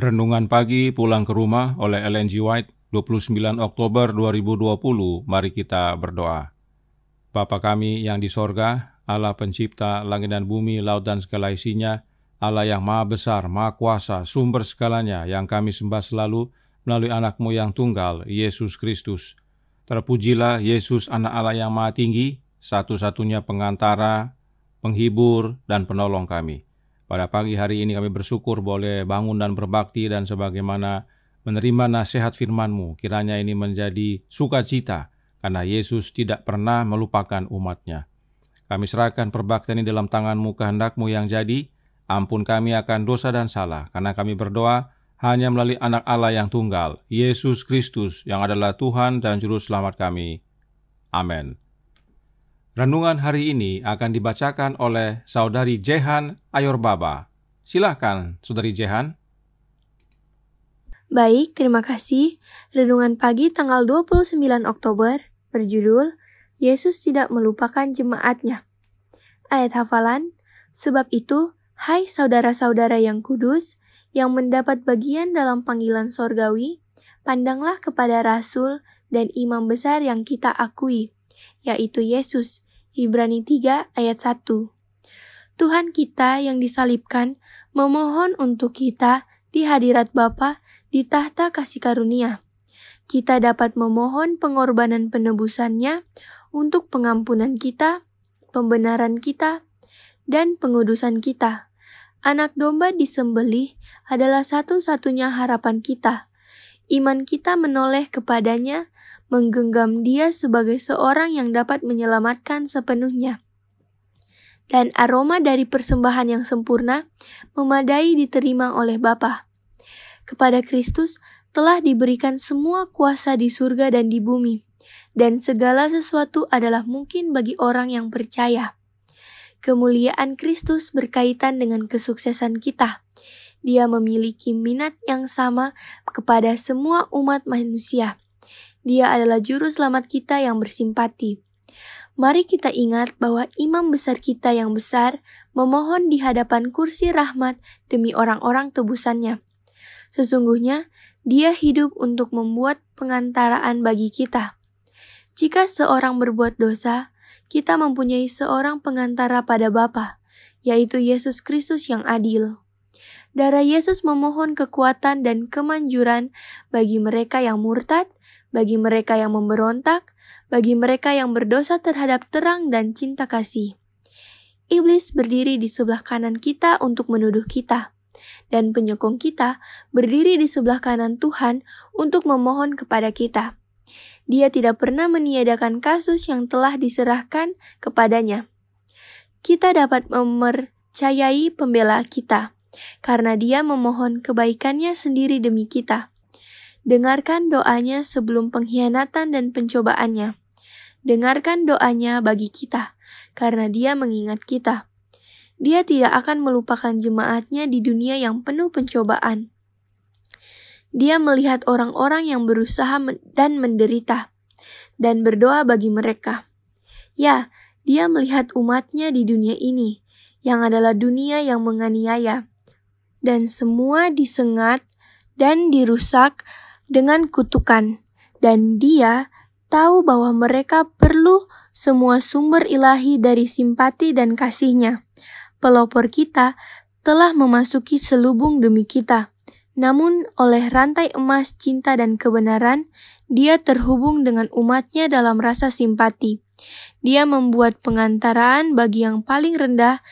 Renungan pagi pulang ke rumah oleh Ellen G. White, 29 Oktober 2020. Mari kita berdoa. Bapa kami yang di sorga, Allah pencipta langit dan bumi, laut dan segala isinya, Allah yang maha besar, maha kuasa, sumber segalanya yang kami sembah selalu melalui anakmu yang tunggal, Yesus Kristus. Terpujilah Yesus anak Allah yang maha tinggi, satu-satunya pengantara, penghibur, dan penolong kami. Pada pagi hari ini kami bersyukur boleh bangun dan berbakti dan sebagaimana menerima nasihat firman-Mu. Kiranya ini menjadi sukacita karena Yesus tidak pernah melupakan umatnya. Kami serahkan perbaktian ini dalam tangan-Mu kehendak-Mu yang jadi. Ampun kami akan dosa dan salah karena kami berdoa hanya melalui anak Allah yang tunggal, Yesus Kristus yang adalah Tuhan dan Juru Selamat kami. Amin. Renungan hari ini akan dibacakan oleh Saudari Jehan Ayorbaba. Silahkan, Saudari Jehan. Baik, terima kasih. Renungan pagi tanggal 29 Oktober berjudul Yesus tidak melupakan jemaatnya. Ayat hafalan, sebab itu, hai saudara-saudara yang kudus, yang mendapat bagian dalam panggilan sorgawi, pandanglah kepada Rasul dan Imam Besar yang kita akui, yaitu Yesus. Ibrani 3 ayat 1. Tuhan kita yang disalibkan memohon untuk kita di hadirat Bapa di tahta kasih karunia. Kita dapat memohon pengorbanan penebusannya untuk pengampunan kita, pembenaran kita, dan pengudusan kita. Anak domba disembelih adalah satu-satunya harapan kita. Iman kita menoleh kepadanya menggenggam dia sebagai seorang yang dapat menyelamatkan sepenuhnya. Dan aroma dari persembahan yang sempurna memadai diterima oleh Bapa. Kepada Kristus telah diberikan semua kuasa di surga dan di bumi, dan segala sesuatu adalah mungkin bagi orang yang percaya. Kemuliaan Kristus berkaitan dengan kesuksesan kita. Dia memiliki minat yang sama kepada semua umat manusia dia adalah juru selamat kita yang bersimpati. Mari kita ingat bahwa imam besar kita yang besar memohon di hadapan kursi rahmat demi orang-orang tebusannya. Sesungguhnya, dia hidup untuk membuat pengantaraan bagi kita. Jika seorang berbuat dosa, kita mempunyai seorang pengantara pada Bapa, yaitu Yesus Kristus yang adil. Darah Yesus memohon kekuatan dan kemanjuran bagi mereka yang murtad bagi mereka yang memberontak, bagi mereka yang berdosa terhadap terang dan cinta kasih. Iblis berdiri di sebelah kanan kita untuk menuduh kita, dan penyokong kita berdiri di sebelah kanan Tuhan untuk memohon kepada kita. Dia tidak pernah meniadakan kasus yang telah diserahkan kepadanya. Kita dapat memercayai pembela kita karena dia memohon kebaikannya sendiri demi kita. Dengarkan doanya sebelum pengkhianatan dan pencobaannya. Dengarkan doanya bagi kita, karena dia mengingat kita. Dia tidak akan melupakan jemaatnya di dunia yang penuh pencobaan. Dia melihat orang-orang yang berusaha dan menderita, dan berdoa bagi mereka. Ya, dia melihat umatnya di dunia ini, yang adalah dunia yang menganiaya, dan semua disengat dan dirusak dengan kutukan, dan Dia tahu bahwa mereka perlu semua sumber ilahi dari simpati dan kasihnya. Pelopor kita telah memasuki selubung demi kita. Namun, oleh rantai emas cinta dan kebenaran, dia terhubung dengan umatnya dalam rasa simpati. Dia membuat pengantaraan bagi yang paling rendah,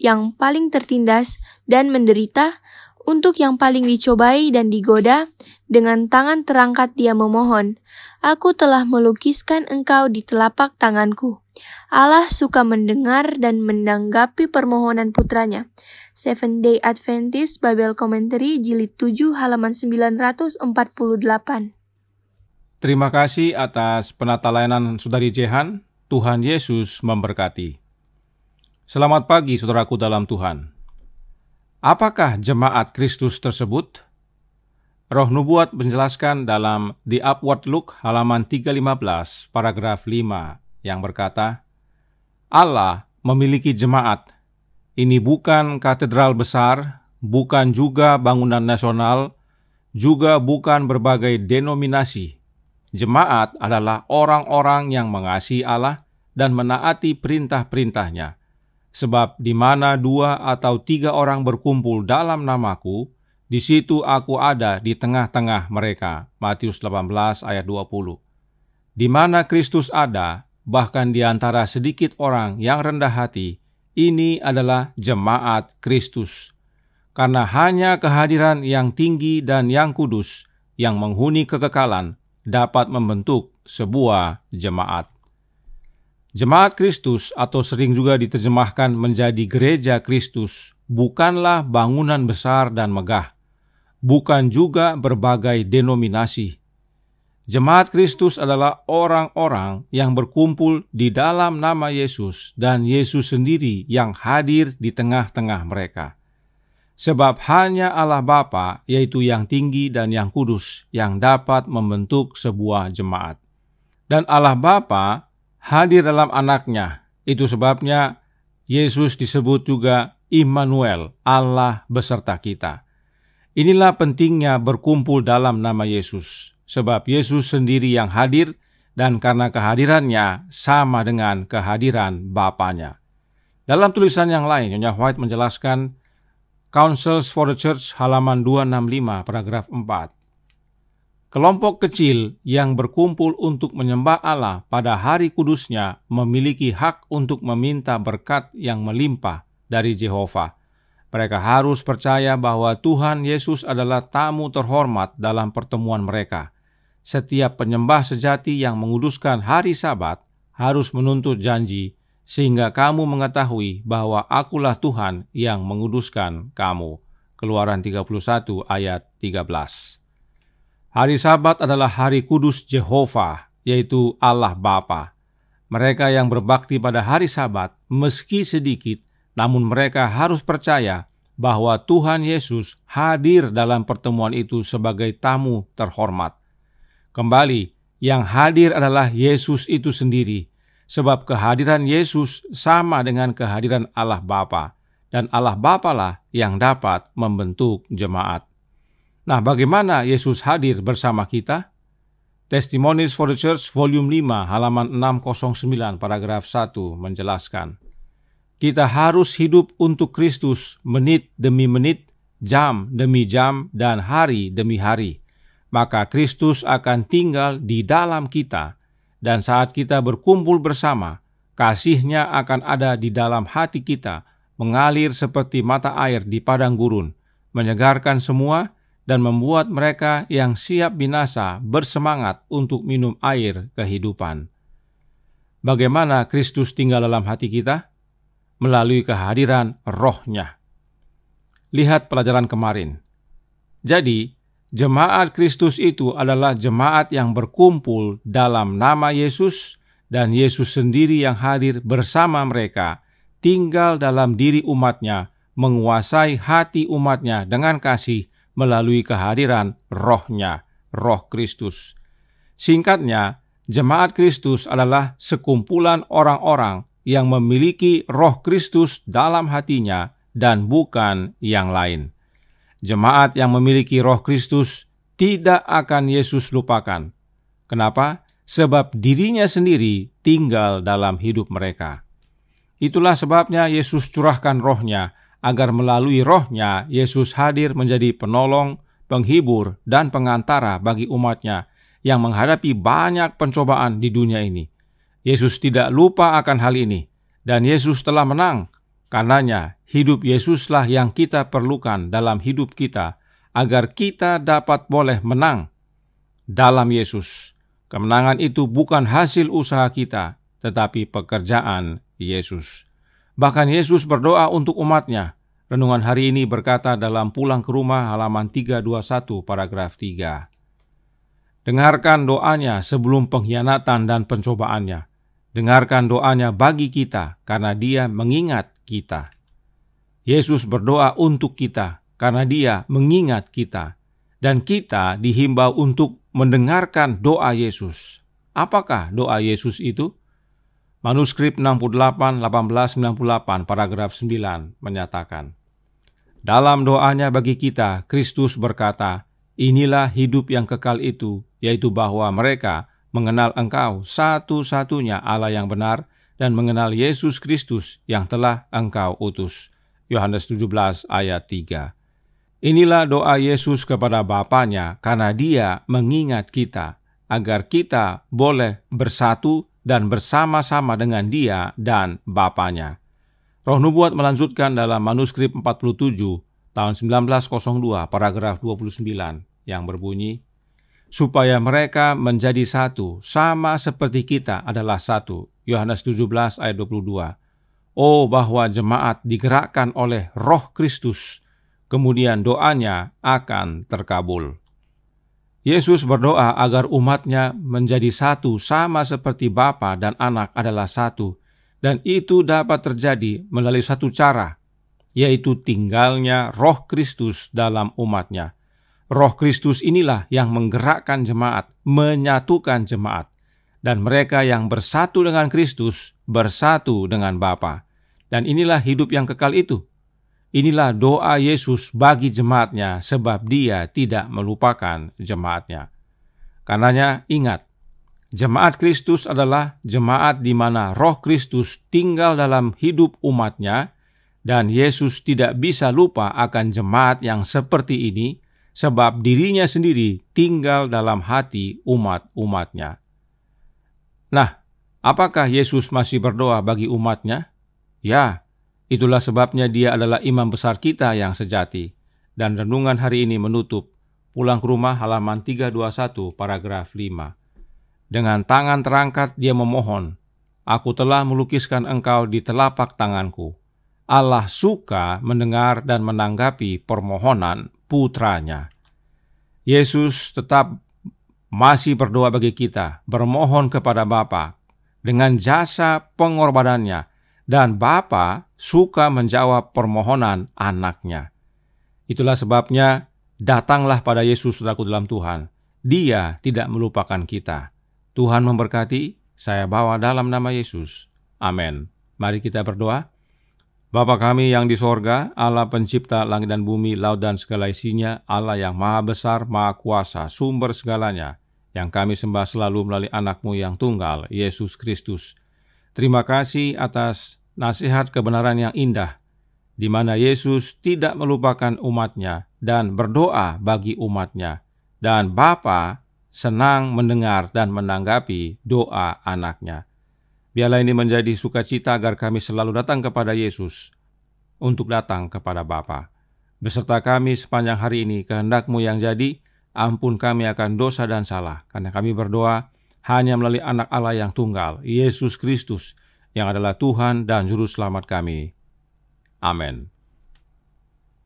yang paling tertindas, dan menderita untuk yang paling dicobai dan digoda, dengan tangan terangkat dia memohon, Aku telah melukiskan engkau di telapak tanganku. Allah suka mendengar dan menanggapi permohonan putranya. Seven Day Adventist Bible Commentary Jilid 7 halaman 948 Terima kasih atas penata layanan Saudari Jehan. Tuhan Yesus memberkati. Selamat pagi saudaraku dalam Tuhan. Apakah jemaat Kristus tersebut? Roh Nubuat menjelaskan dalam The Upward Look halaman 315 paragraf 5 yang berkata, Allah memiliki jemaat. Ini bukan katedral besar, bukan juga bangunan nasional, juga bukan berbagai denominasi. Jemaat adalah orang-orang yang mengasihi Allah dan menaati perintah-perintahnya, Sebab di mana dua atau tiga orang berkumpul dalam namaku, di situ aku ada di tengah-tengah mereka. Matius 18 ayat 20. Di mana Kristus ada, bahkan di antara sedikit orang yang rendah hati, ini adalah jemaat Kristus. Karena hanya kehadiran yang tinggi dan yang kudus yang menghuni kekekalan dapat membentuk sebuah jemaat. Jemaat Kristus atau sering juga diterjemahkan menjadi gereja Kristus bukanlah bangunan besar dan megah, bukan juga berbagai denominasi. Jemaat Kristus adalah orang-orang yang berkumpul di dalam nama Yesus dan Yesus sendiri yang hadir di tengah-tengah mereka. Sebab hanya Allah Bapa, yaitu yang tinggi dan yang kudus, yang dapat membentuk sebuah jemaat. Dan Allah Bapa hadir dalam anaknya. Itu sebabnya Yesus disebut juga Immanuel, Allah beserta kita. Inilah pentingnya berkumpul dalam nama Yesus, sebab Yesus sendiri yang hadir dan karena kehadirannya sama dengan kehadiran Bapaknya. Dalam tulisan yang lain, Nyonya White menjelaskan Councils for the Church halaman 265 paragraf 4. Kelompok kecil yang berkumpul untuk menyembah Allah pada hari kudusnya memiliki hak untuk meminta berkat yang melimpah dari Jehovah. Mereka harus percaya bahwa Tuhan Yesus adalah tamu terhormat dalam pertemuan mereka. Setiap penyembah sejati yang menguduskan hari Sabat harus menuntut janji, sehingga kamu mengetahui bahwa Akulah Tuhan yang menguduskan kamu. Keluaran 31 ayat 13. Hari Sabat adalah hari kudus Jehovah, yaitu Allah Bapa. Mereka yang berbakti pada hari Sabat, meski sedikit, namun mereka harus percaya bahwa Tuhan Yesus hadir dalam pertemuan itu sebagai tamu terhormat. Kembali, yang hadir adalah Yesus itu sendiri, sebab kehadiran Yesus sama dengan kehadiran Allah Bapa, dan Allah Bapalah yang dapat membentuk jemaat. Nah, bagaimana Yesus hadir bersama kita? Testimonies for the Church volume 5 halaman 609 paragraf 1 menjelaskan. Kita harus hidup untuk Kristus menit demi menit, jam demi jam dan hari demi hari. Maka Kristus akan tinggal di dalam kita dan saat kita berkumpul bersama, kasihnya akan ada di dalam hati kita, mengalir seperti mata air di padang gurun, menyegarkan semua dan membuat mereka yang siap binasa bersemangat untuk minum air kehidupan. Bagaimana Kristus tinggal dalam hati kita? Melalui kehadiran rohnya. Lihat pelajaran kemarin. Jadi, jemaat Kristus itu adalah jemaat yang berkumpul dalam nama Yesus dan Yesus sendiri yang hadir bersama mereka, tinggal dalam diri umatnya, menguasai hati umatnya dengan kasih, melalui kehadiran rohnya, roh Kristus. Singkatnya, jemaat Kristus adalah sekumpulan orang-orang yang memiliki roh Kristus dalam hatinya dan bukan yang lain. Jemaat yang memiliki roh Kristus tidak akan Yesus lupakan. Kenapa? Sebab dirinya sendiri tinggal dalam hidup mereka. Itulah sebabnya Yesus curahkan rohnya agar melalui rohnya Yesus hadir menjadi penolong, penghibur, dan pengantara bagi umatnya yang menghadapi banyak pencobaan di dunia ini. Yesus tidak lupa akan hal ini, dan Yesus telah menang. Karenanya, hidup Yesuslah yang kita perlukan dalam hidup kita, agar kita dapat boleh menang dalam Yesus. Kemenangan itu bukan hasil usaha kita, tetapi pekerjaan Yesus. Bahkan Yesus berdoa untuk umatnya. Renungan hari ini berkata dalam pulang ke rumah halaman 321 paragraf 3. Dengarkan doanya sebelum pengkhianatan dan pencobaannya. Dengarkan doanya bagi kita karena dia mengingat kita. Yesus berdoa untuk kita karena dia mengingat kita. Dan kita dihimbau untuk mendengarkan doa Yesus. Apakah doa Yesus itu? Manuskrip 68-1898 paragraf 9 menyatakan, Dalam doanya bagi kita, Kristus berkata, Inilah hidup yang kekal itu, yaitu bahwa mereka mengenal engkau satu-satunya Allah yang benar dan mengenal Yesus Kristus yang telah engkau utus. Yohanes 17 ayat 3 Inilah doa Yesus kepada Bapaknya karena dia mengingat kita agar kita boleh bersatu dan bersama-sama dengan dia dan bapanya. Roh Nubuat melanjutkan dalam manuskrip 47 tahun 1902 paragraf 29 yang berbunyi, Supaya mereka menjadi satu, sama seperti kita adalah satu. Yohanes 17 ayat 22. Oh bahwa jemaat digerakkan oleh roh Kristus, kemudian doanya akan terkabul. Yesus berdoa agar umatnya menjadi satu sama seperti Bapa dan anak adalah satu, dan itu dapat terjadi melalui satu cara, yaitu tinggalnya roh Kristus dalam umatnya. Roh Kristus inilah yang menggerakkan jemaat, menyatukan jemaat, dan mereka yang bersatu dengan Kristus bersatu dengan Bapa. Dan inilah hidup yang kekal itu, Inilah doa Yesus bagi jemaatnya sebab dia tidak melupakan jemaatnya. Karenanya ingat, jemaat Kristus adalah jemaat di mana roh Kristus tinggal dalam hidup umatnya dan Yesus tidak bisa lupa akan jemaat yang seperti ini sebab dirinya sendiri tinggal dalam hati umat-umatnya. Nah, apakah Yesus masih berdoa bagi umatnya? Ya, Itulah sebabnya dia adalah imam besar kita yang sejati. Dan renungan hari ini menutup Pulang ke rumah halaman 321 paragraf 5. Dengan tangan terangkat dia memohon, Aku telah melukiskan engkau di telapak tanganku. Allah suka mendengar dan menanggapi permohonan putranya. Yesus tetap masih berdoa bagi kita, bermohon kepada Bapa dengan jasa pengorbanannya dan bapa suka menjawab permohonan anaknya. Itulah sebabnya datanglah pada Yesus saudaraku dalam Tuhan. Dia tidak melupakan kita. Tuhan memberkati, saya bawa dalam nama Yesus. Amin. Mari kita berdoa. Bapa kami yang di sorga, Allah pencipta langit dan bumi, laut dan segala isinya, Allah yang maha besar, maha kuasa, sumber segalanya, yang kami sembah selalu melalui anakmu yang tunggal, Yesus Kristus. Terima kasih atas nasihat kebenaran yang indah, di mana Yesus tidak melupakan umatnya dan berdoa bagi umatnya, dan Bapa senang mendengar dan menanggapi doa anaknya. Biarlah ini menjadi sukacita agar kami selalu datang kepada Yesus untuk datang kepada Bapa. Beserta kami sepanjang hari ini, kehendakmu yang jadi, ampun kami akan dosa dan salah, karena kami berdoa hanya melalui anak Allah yang tunggal, Yesus Kristus, yang adalah Tuhan dan Juru Selamat kami. Amin.